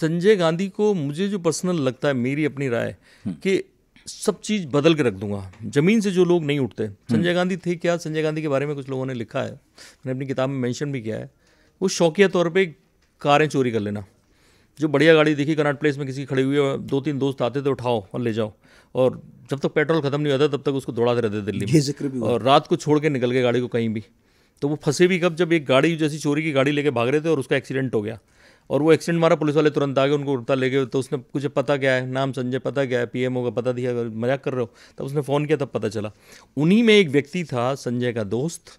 संजय गांधी को मुझे जो पर्सनल लगता है मेरी अपनी राय कि सब चीज़ बदल के रख दूंगा ज़मीन से जो लोग नहीं उठते संजय हम्म। गांधी थे क्या संजय गांधी के बारे में कुछ लोगों ने लिखा है मैंने अपनी किताब में मेंशन भी किया है वो शौकिया तौर पे कारें चोरी कर लेना जो बढ़िया गाड़ी देखी कनाट प्लेस में किसी खड़ी हुई है दो तीन दोस्त आते थे उठाओ और ले जाओ और जब तक पेट्रोल खत्म नहीं होता तब तक उसको दौड़ाते रहते दिल्ली में और रात को छोड़ के निकल गए गाड़ी को कहीं भी तो वो फंसे भी कब जब एक गाड़ी जैसी चोरी की गाड़ी लेके भाग रहे थे और उसका एक्सीडेंट हो गया और वो एक्सीडेंट मारा पुलिस वाले तुरंत आ गए उनको उड़ता ले गए तो उसने कुछ पता क्या है नाम संजय पता क्या है पी का पता दिया मजाक कर रहे हो तब उसने फ़ोन किया तब पता चला उन्हीं में एक व्यक्ति था संजय का दोस्त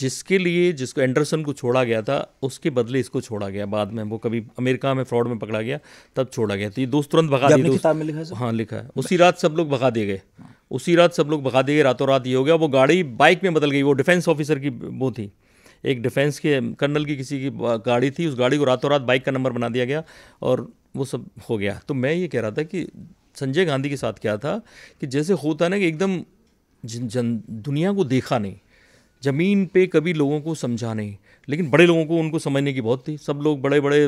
जिसके लिए जिसको एंडरसन को छोड़ा गया था उसके बदले इसको छोड़ा गया बाद में वो कभी अमेरिका में फ्रॉड में पकड़ा गया तब छोड़ा गया तो ये दोस्त तुरंत भगा दिए किताब में लिखा है हाँ लिखा है उसी रात सब लोग भगा दिए गए उसी रात सब लोग भगा दिए गए रातों रात ये हो गया वो गाड़ी बाइक में बदल गई वो डिफेंस ऑफिसर की वो थी एक डिफेंस के कर्नल की किसी की गाड़ी थी उस गाड़ी को रातों रात बाइक का नंबर बना दिया गया और वो सब हो गया तो मैं ये कह रहा था कि संजय गांधी के साथ क्या था कि जैसे होता ना कि एकदम जन दुनिया को देखा नहीं ज़मीन पे कभी लोगों को समझा नहीं लेकिन बड़े लोगों को उनको समझने की बहुत थी सब लोग बड़े बड़े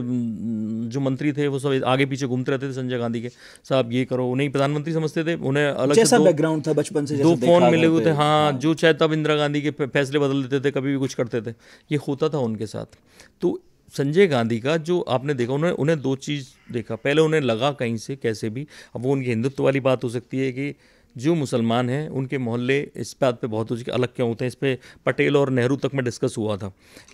जो मंत्री थे वो सब आगे पीछे घूमते रहते थे संजय गांधी के साहब ये करो उन्हें प्रधानमंत्री समझते थे उन्हें अलग जैसा बैकग्राउंड था बचपन से दो फोन मिले हुए थे हाँ, हाँ जो चाहे तब इंदिरा गांधी के फैसले बदल देते थे कभी भी कुछ करते थे ये होता था उनके साथ तो संजय गांधी का जो आपने देखा उन्होंने उन्हें दो चीज़ देखा पहले उन्हें लगा कहीं से कैसे भी अब वो उनकी हिंदुत्व वाली बात हो सकती है कि जो मुसलमान हैं उनके मोहल्ले इस बात पे बहुत उसके अलग क्यों होते हैं इस पर पटेल और नेहरू तक में डिस्कस हुआ था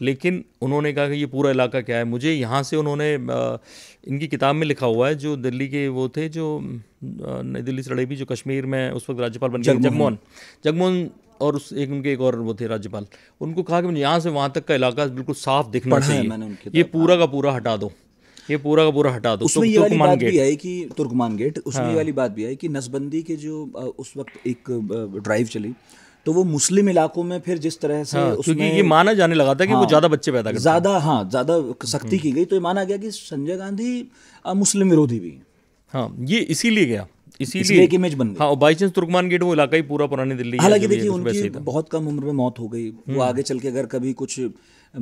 लेकिन उन्होंने कहा कि ये पूरा इलाका क्या है मुझे यहाँ से उन्होंने इनकी किताब में लिखा हुआ है जो दिल्ली के वो थे जो नई दिल्ली से लड़े भी जो कश्मीर में उस वक्त राज्यपाल बन गए जगमोहन जगमोहन और उस एक उनके एक और वो थे राज्यपाल उनको कहा कि यहाँ से वहाँ तक का इलाका बिल्कुल साफ दिखना चाहिए ये पूरा का पूरा हटा दो ये पूरा का पूरा हटा दो उसमें तो, ये वाली बात भी आई कि तुर्कमान गेट उसमें हाँ। ये वाली बात भी आई कि नसबंदी के जो उस वक्त एक ड्राइव चली तो वो मुस्लिम इलाकों में फिर जिस तरह से हाँ, क्योंकि ये माना जाने लगा था कि हाँ, वो ज़्यादा बच्चे पैदा करते ज़्यादा हाँ ज़्यादा सख्ती हम्म। की गई तो ये माना गया कि संजय गांधी मुस्लिम विरोधी भी हैं हाँ ये इसीलिए गया इसीलिए एक इमेज बन गई हाँ बाई चांस तुर्कमान गेट वो इलाका ही पूरा पुरानी दिल्ली हालांकि देखिए उनकी बहुत कम उम्र में मौत हो गई वो हम्म। आगे चल के अगर कभी कुछ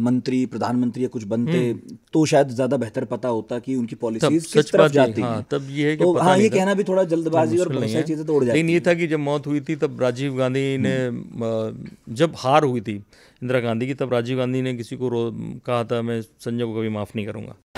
मंत्री प्रधानमंत्री या कुछ बनते हम्म। तो शायद ज्यादा बेहतर पता होता कि उनकी पॉलिसीज किस तरफ जाती हाँ, तब ये है कि तो हाँ ये कहना भी थोड़ा जल्दबाजी और बहुत सारी चीजें तोड़ जाती लेकिन ये था कि जब मौत हुई थी तब राजीव गांधी ने हम्म। जब हार हुई थी इंदिरा गांधी की तब राजीव गांधी ने किसी को कहा था मैं संजय को कभी माफ नहीं करूंगा